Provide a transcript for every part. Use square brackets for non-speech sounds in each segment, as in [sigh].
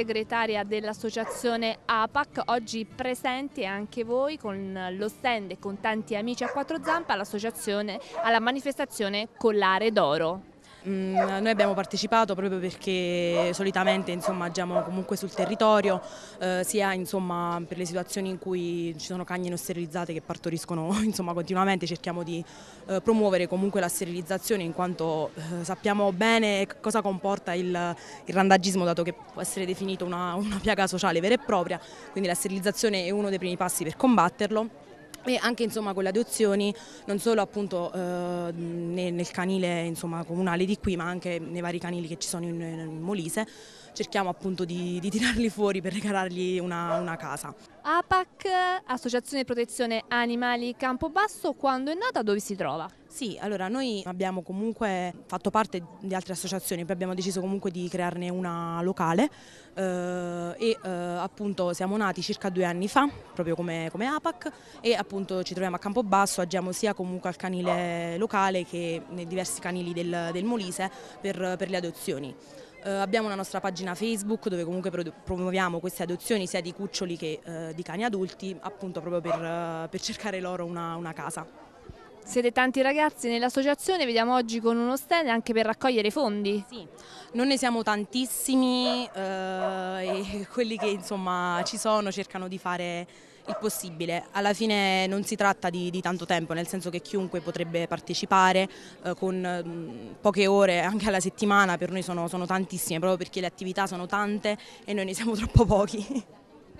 segretaria dell'associazione APAC, oggi presente anche voi con lo stand e con tanti amici a quattro zampe all'associazione alla manifestazione Collare d'Oro. Mm, noi abbiamo partecipato proprio perché solitamente insomma, agiamo comunque sul territorio, eh, sia insomma, per le situazioni in cui ci sono cagne non sterilizzate che partoriscono [laughs] insomma, continuamente, cerchiamo di eh, promuovere comunque la sterilizzazione in quanto eh, sappiamo bene cosa comporta il, il, randagismo dato che può essere definito una, una piaga sociale vera e propria, quindi la sterilizzazione è uno dei primi passi per combatterlo e anche insomma, con le adozioni non solo appunto, eh, nel canile insomma, comunale di qui ma anche nei vari canili che ci sono in, in Molise cerchiamo appunto di, di tirarli fuori per regalargli una, una casa. APAC, Associazione Protezione Animali Campobasso, quando è nata dove si trova? Sì, allora noi abbiamo comunque fatto parte di altre associazioni, poi abbiamo deciso comunque di crearne una locale eh, e eh, appunto siamo nati circa due anni fa, proprio come, come, APAC e appunto ci troviamo a Campobasso, agiamo sia comunque al canile locale che nei diversi canili del, del Molise per, per le adozioni. Eh, abbiamo una nostra pagina Facebook dove comunque promuoviamo queste adozioni sia di cuccioli che eh, di cani adulti, appunto proprio per, eh, per cercare loro una, una casa. Siete tanti ragazzi nell'associazione, vediamo oggi con uno stand anche per raccogliere fondi. Sì, non ne siamo tantissimi eh, e quelli che insomma ci sono cercano di fare il possibile. Alla fine non si tratta di, di tanto tempo, nel senso che chiunque potrebbe partecipare eh, con mh, mm, poche ore anche alla settimana, per noi sono, sono tantissime proprio perché le attività sono tante e noi ne siamo troppo pochi.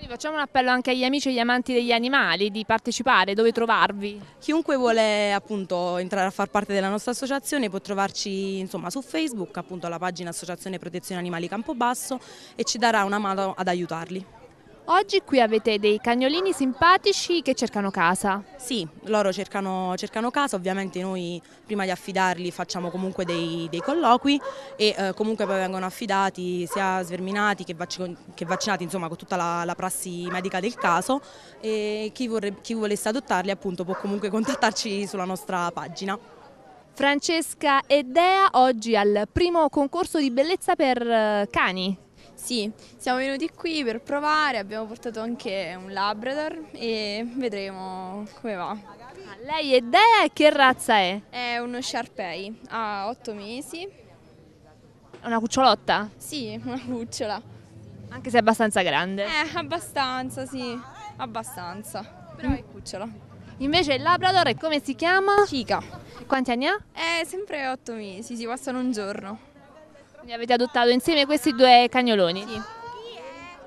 Quindi facciamo un appello anche agli amici e agli amanti degli animali di partecipare, dove trovarvi? Chiunque vuole appunto entrare a far parte della nostra associazione può trovarci insomma, su Facebook, appunto alla pagina Associazione Protezione Animali Campobasso e ci darà una mano ad aiutarli. Oggi qui avete dei cagnolini simpatici che cercano casa. Sì, loro cercano, cercano casa, ovviamente noi prima di affidarli facciamo comunque dei, dei colloqui e eh, comunque poi vengono affidati sia sverminati che, vac che vaccinati, insomma con tutta la, la, prassi medica del caso e chi, vorrebbe, chi volesse adottarli appunto può comunque [laughs] contattarci sulla nostra pagina. Francesca e Dea oggi al primo concorso di bellezza per eh, cani. Sì, siamo venuti qui per provare, abbiamo portato anche un Labrador e vedremo come va. lei è Dea e che razza è? È uno Sharpei, ha otto mesi. Una cucciolotta? Sì, una cucciola. Anche se è abbastanza grande? Eh, abbastanza, sì, abbastanza. Però è cucciola. Invece il Labrador è come si chiama? Chica. Quanti anni ha? È sempre otto mesi, si passano un giorno. Quindi avete adottato insieme questi due cagnoloni? Sì.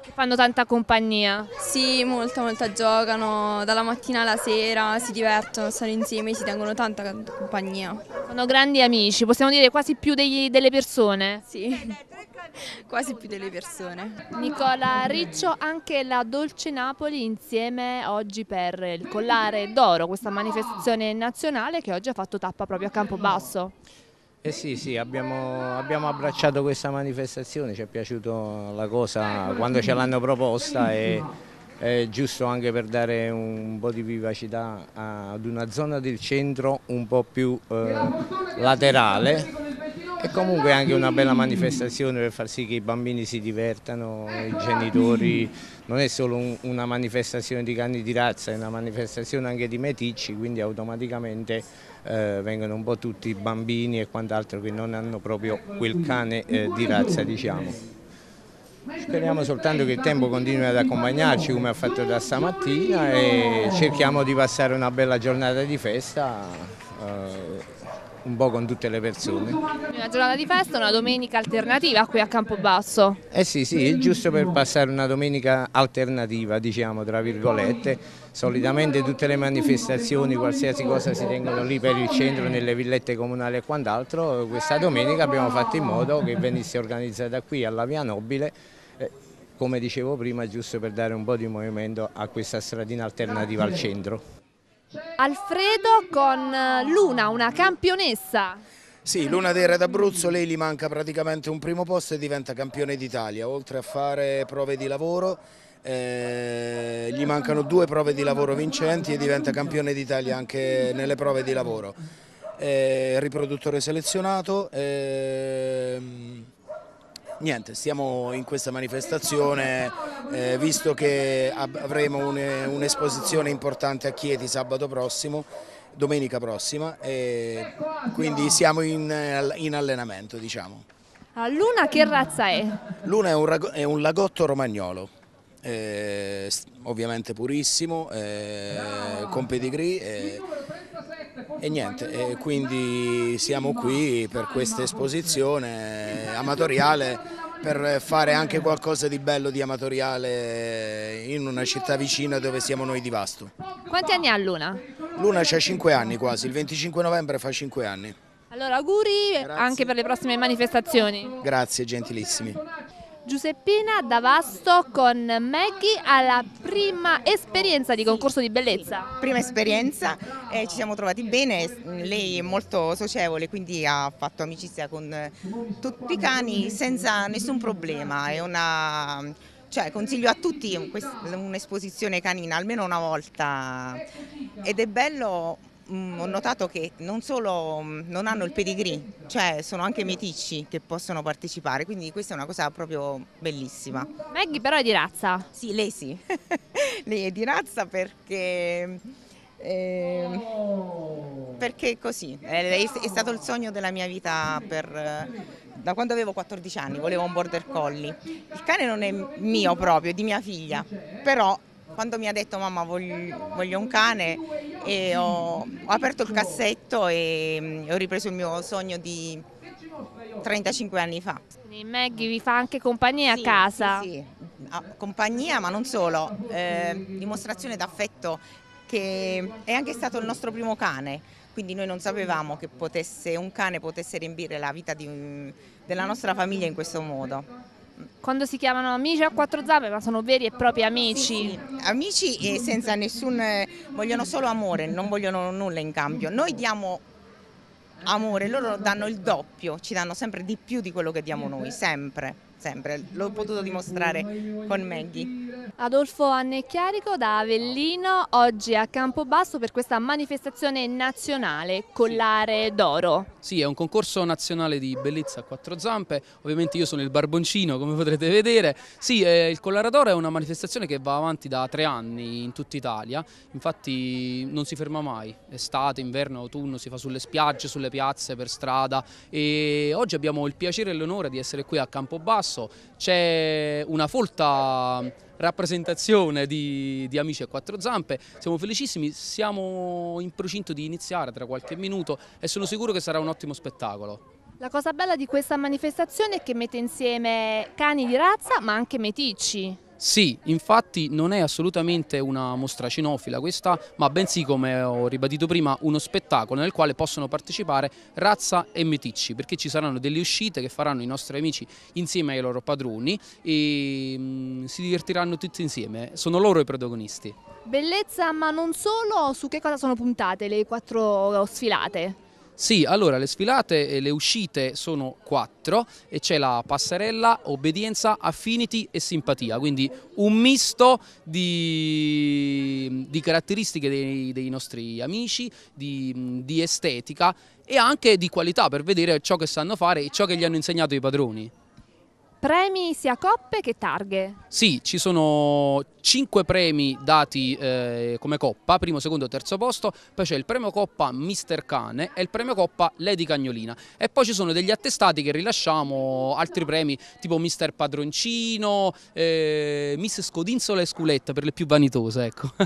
Che fanno tanta compagnia? Sì, molto, molto giocano, dalla mattina alla sera, si divertono, stanno insieme, si tengono tanta compagnia. Sono grandi amici, possiamo dire quasi più degli, delle persone? Sì [laughs] quasi più delle persone. Nicola Riccio, anche la Dolce Napoli insieme oggi per il collare d'oro, questa manifestazione nazionale che oggi ha fatto tappa proprio a Campobasso. Eh sì, sì, abbiamo, abbiamo, abbracciato questa manifestazione, ci è piaciuta la cosa quando ce l'hanno proposta e è giusto anche per dare un po' di vivacità ad una zona del centro un po' più eh, laterale e comunque anche una bella manifestazione per far sì che i bambini si divertano, i genitori, non è solo un, una manifestazione di cani di razza, è una manifestazione anche di meticci, quindi automaticamente eh, vengono un po' tutti i bambini e quant'altro che non hanno proprio quel cane eh, di razza diciamo. Speriamo soltanto che il tempo continui ad accompagnarci come ha fatto da stamattina e cerchiamo di passare una bella giornata di festa eh, un po' con tutte le persone. Una giornata di festa, una domenica alternativa qui a Campobasso. Eh sì, sì, è giusto per passare una domenica alternativa, diciamo, tra virgolette. Solitamente tutte le manifestazioni, qualsiasi cosa si tengono lì per il centro, nelle villette comunali e quant'altro. Questa domenica abbiamo fatto in modo che venisse organizzata qui alla Via Nobile eh, come dicevo prima, giusto per dare un po' di movimento a questa stradina alternativa al centro. Alfredo con eh, Luna, una campionessa. Sì, Luna dei Red Abruzzo, lei gli manca praticamente un primo posto e diventa campione d'Italia, oltre a fare prove di lavoro eh, gli mancano due prove di lavoro vincenti e diventa campione d'Italia anche nelle prove di lavoro. Eh, riproduttore selezionato, eh, niente, stiamo in questa manifestazione eh, visto che avremo un'esposizione importante a Chieti sabato prossimo, domenica prossima e quindi siamo in, in allenamento diciamo. Ah, Luna che razza è? Luna è un, è un lagotto romagnolo. Eh, ovviamente purissimo, eh, con pedigree, eh, e niente, e quindi siamo qui per questa esposizione amatoriale per fare anche qualcosa di bello di amatoriale in una città vicina dove siamo noi di Vasto. Quanti anni ha Luna? Luna ha 5 anni quasi, il 25 novembre fa 5 anni. Allora auguri Grazie. anche per le prossime manifestazioni. Grazie, gentilissimi. Giuseppina Davasto con Maggie alla prima esperienza di concorso di bellezza. Prima esperienza, eh, ci siamo trovati bene, lei è molto socievole quindi ha fatto amicizia con tutti i cani senza nessun problema, è una cioè consiglio a tutti un'esposizione canina almeno una volta ed è bello mh, mm, ho notato che non solo mh, mm, non hanno il pedigree, cioè sono anche meticci che possono partecipare, quindi questa è una cosa proprio bellissima. Maggie però è di razza. Sì, lei sì, [laughs] lei è di razza perché... Eh, perché così, è, è, stato il sogno della mia vita per, da quando avevo 14 anni, volevo un border collie. Il cane non è mio proprio, è di mia figlia, però quando mi ha detto mamma voglio, voglio un cane e ho, ho aperto il cassetto e mm, ho ripreso il mio sogno di 35 anni fa. Maggie vi fa anche compagnia sì, a casa? Sì, sì. Ah, compagnia ma non solo, eh, dimostrazione d'affetto che è anche stato il nostro primo cane, quindi noi non sapevamo che potesse, un cane potesse riempire la vita di, della nostra famiglia in questo modo quando si chiamano amici a quattro zampe, ma sono veri e propri amici. Sì, sì. Amici e senza nessun... Eh, vogliono solo amore, non vogliono nulla in cambio. Noi diamo amore, loro danno il doppio, ci danno sempre di più di quello che diamo noi, sempre, sempre. L'ho potuto dimostrare con Maggie. Adolfo Annecchiarico da Avellino, oggi a Campobasso per questa manifestazione nazionale Collare sì. d'Oro. Sì, è un concorso nazionale di bellezza a quattro zampe, ovviamente io sono il barboncino come potrete vedere. Sì, eh, il Collare d'Oro è una manifestazione che va avanti da tre anni in tutta Italia, infatti non si ferma mai, estate, inverno, autunno, si fa sulle spiagge, sulle piazze, per strada e oggi abbiamo il piacere e l'onore di essere qui a Campobasso, c'è una folta rappresentazione di, di Amici a Quattro Zampe, siamo felicissimi, siamo in procinto di iniziare tra qualche minuto e sono sicuro che sarà un ottimo spettacolo. La cosa bella di questa manifestazione è che mette insieme cani di razza ma anche meticci. Sì, infatti non è assolutamente una mostra cinofila questa, ma bensì, come ho ribadito prima, uno spettacolo nel quale possono partecipare Razza e Meticci, perché ci saranno delle uscite che faranno i nostri amici insieme ai loro padroni e mh, mm, si divertiranno tutti insieme, sono loro i protagonisti. Bellezza, ma non solo, su che cosa sono puntate le quattro sfilate? Sì, allora le sfilate e le uscite sono quattro e c'è la passerella, obbedienza, affinity e simpatia, quindi un misto di, di caratteristiche dei, dei, nostri amici, di, di estetica e anche di qualità per vedere ciò che sanno fare e ciò che gli hanno insegnato i padroni premi sia coppe che targhe. Sì, ci sono cinque premi dati eh, come coppa, primo, secondo e terzo posto, poi c'è il premio coppa Mister Cane e il premio coppa Lady Cagnolina e poi ci sono degli attestati che rilasciamo, altri premi tipo Mister Padroncino, eh, Miss Scodinzola e Sculetta per le più vanitose, ecco. [laughs]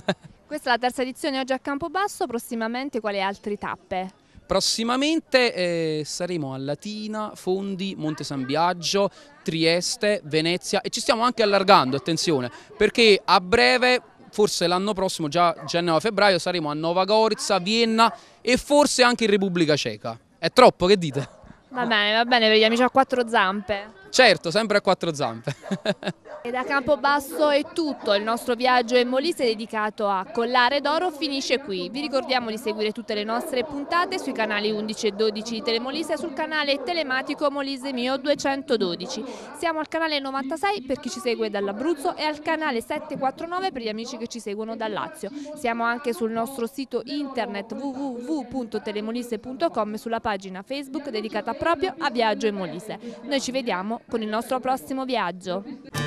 Questa è la terza edizione oggi a Campobasso, prossimamente quali altre tappe? Prossimamente eh, saremo a Latina, Fondi, Monte San Biagio, Trieste, Venezia e ci stiamo anche allargando, attenzione, perché a breve, forse l'anno prossimo, già gennaio-febbraio, saremo a Nova Gorica, Vienna e forse anche in Repubblica Ceca. È troppo, che dite? Va bene, va bene, per gli amici a quattro zampe. Certo, sempre a quattro zampe. e da Campobasso è tutto, il nostro viaggio in Molise dedicato a Collare d'Oro finisce qui. Vi ricordiamo di seguire tutte le nostre puntate sui canali 11 e 12 di Telemolise e sul canale telematico Molise Mio 212. Siamo al canale 96 per chi ci segue dall'Abruzzo e al canale 749 per gli amici che ci seguono dal Lazio. Siamo anche sul nostro sito internet www.telemolise.com e sulla pagina Facebook dedicata proprio a Viaggio in Molise. Noi ci vediamo con il nostro prossimo viaggio.